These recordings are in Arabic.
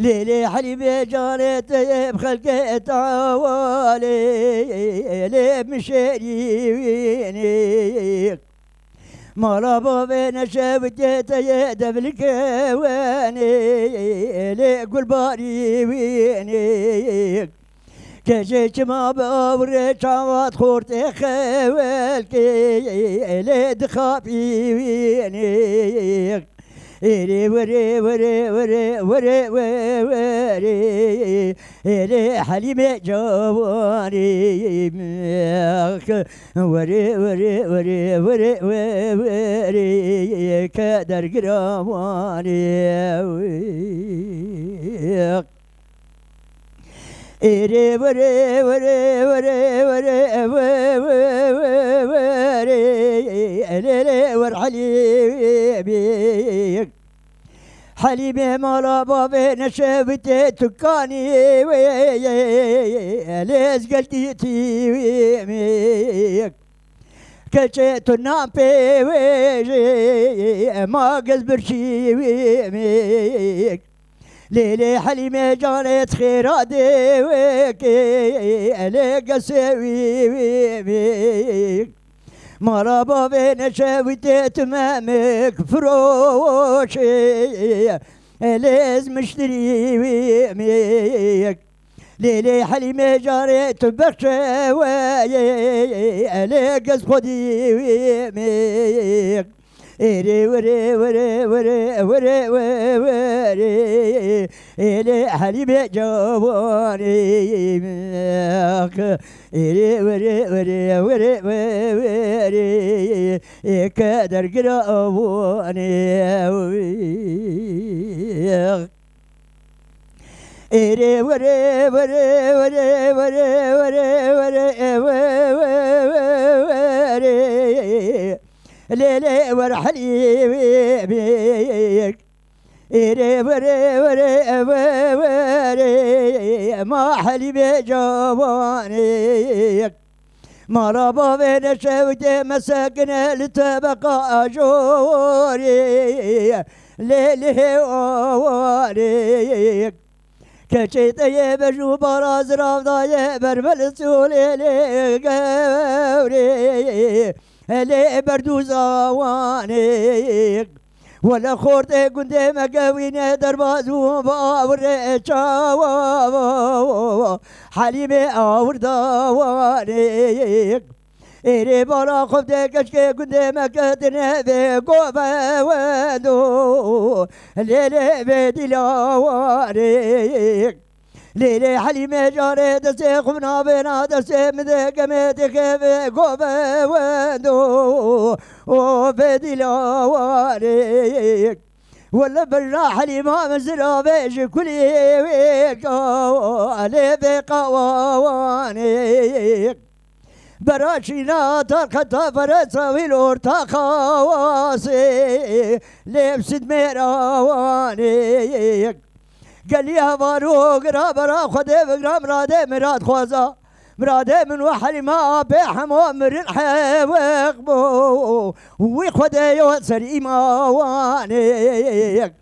ليلي حليب جاريتي بخلقي تعوالي ليلي مشاريك مرابا بين شافتي تيادة في الكواني لي قول باري ويني كجيت ما بوريت شعوات خورتي خوالكي ليلي دخابي ويني إيري وري وري وري وري وري حليمة جواري وري وري وري وري وري إيري وري وري وري وري وري حليبي مرابا بين شفتي تكاني ليش قلتي ميك كشيت النام ويجي ما قزبر شي ويميك ليلي حليمي جانت خيرادي ويكي ليك سوي ويميك مرابا بين شاويت مامك فروشي لازم اشتري ويميك ليلي حليمة جاري تبخشي ويا ليك اسخدي ويميك وري وري وري وري وري وري إلي حليب جواني مك إلي وري وري وري وري إكادر قرأوني ere vere vere vere vere vere vere vere vere lele var halibik ما حلي بجوانك مرابا بين شوتي مساكنة لتبقى أجوري ليلي وواريك كشيت يبر وبراز رافضة يبر ملسول ليلي قوري ليبر دوزوانيك ولا خورت قندي ما قوينا دربازو باوريتشا حليبي اوردوانيك إيري بلا خبدي كشكي قدي ما كدنا في قوبة ودو ليلي بدي لواريك ليلي حليمي جاري دسي خمنا بنا دسي مدي قميتي كيفي و دو وبيد الواريك ولا بالراحة ما الإمام الزرابيج كل علي بقوانيك براشينا تركت فرنسا والأورتا خواسي لبسد ميروانيك قال لي هفاروق رابرا خدي بقرام رادي مراد خوزا برادي من وحل ما بحم ومر الحيوق بو ويخد يوصل إيمانك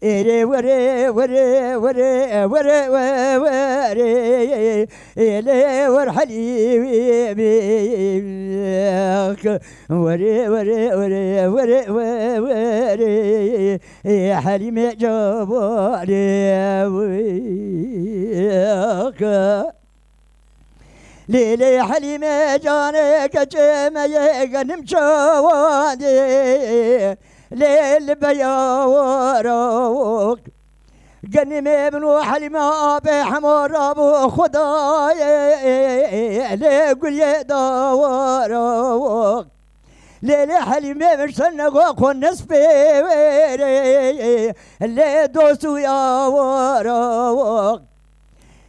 ere وري وري وري وري وري إيري ورحلي ويبيك وري وري وري وري وري حليم جبارك ليلي حليمة جانك جمعي يغنم شوادي ليل بياورك ابن بنو ابي بحمر أبو خداي يا يدورك ليلي حليمة مش سنقوك ونسبي ليه دوسو يا ورك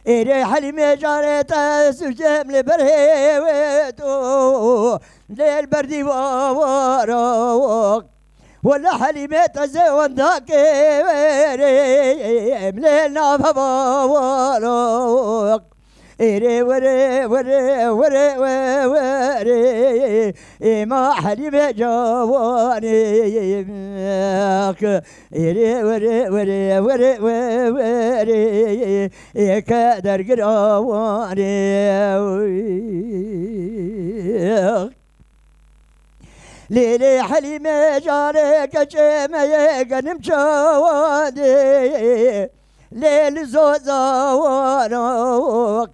إيري حلمي جاريت السجام لبرهيويتو ليل بردي وراك ولا حلمي تزوان ذاك ليل نافا وراك ري وري وري وري وري ما حليب جواني معك ري وري وري وري وري كدر قراواني ليلي حليمة جارك جيمة قنم جوادي ليل زوزا ونوك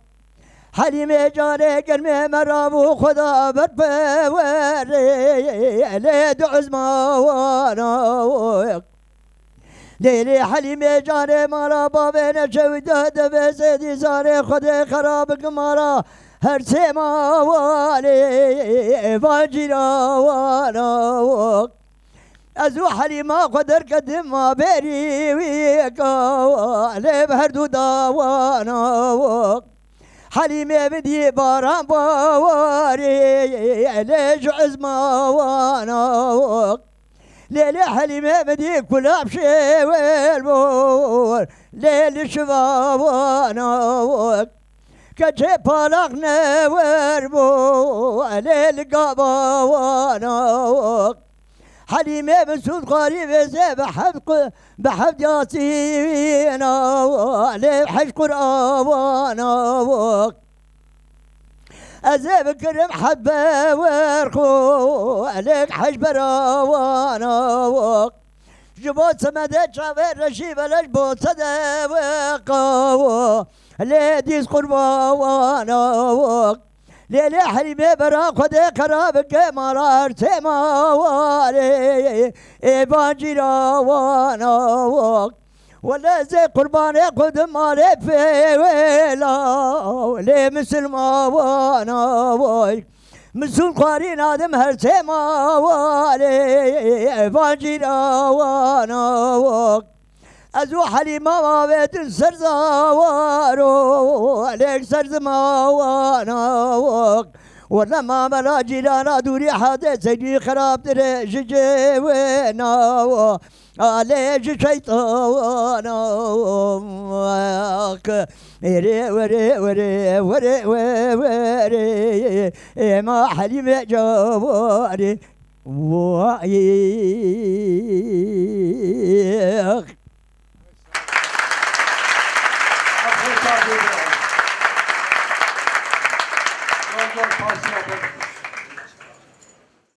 حليم جاري قرمي مرابو خدا برفوري ليد عزما وناوك ليلي حليم جاري مرابا بين شويدة سيدي زاري خدي خراب قمارا هر سيما والي فاجرا وناوك ازو حليمة قدر قدم ما بيري ويكا لي بهردو داواناوك حليم بدي برام بواري علاج عزمة وانا ليلي حليم بدي كل بشي والبور ليلي شبابانا كجي بلغنا وربو ليلي وانا حليمة بن سود قريب بحب بحب ياسين عليه حج قرآن أزيب كرم حبة ورقو عليك حج براوانوك جبوت سمدت شافر رشيبة لجبوت صدى وقاو ليديس قرباوانوك ليلى حليمة برا خدا رابك که مرار سماواره ایبانجی را وانا ولا زي قربان قد مالي في ويلا لي مسلم وانا واي مسلم قاري نادم هر سما والي فاجي وانا واك ازو حليمه ما بيت سرز وارو عليك سرز ما وانا ولا ما بلا جيلانا دوري حادي سيدي خراب تري جيجي وينا عليك شيطانا وري وري وري وري وري ما حليمه جواري وعيق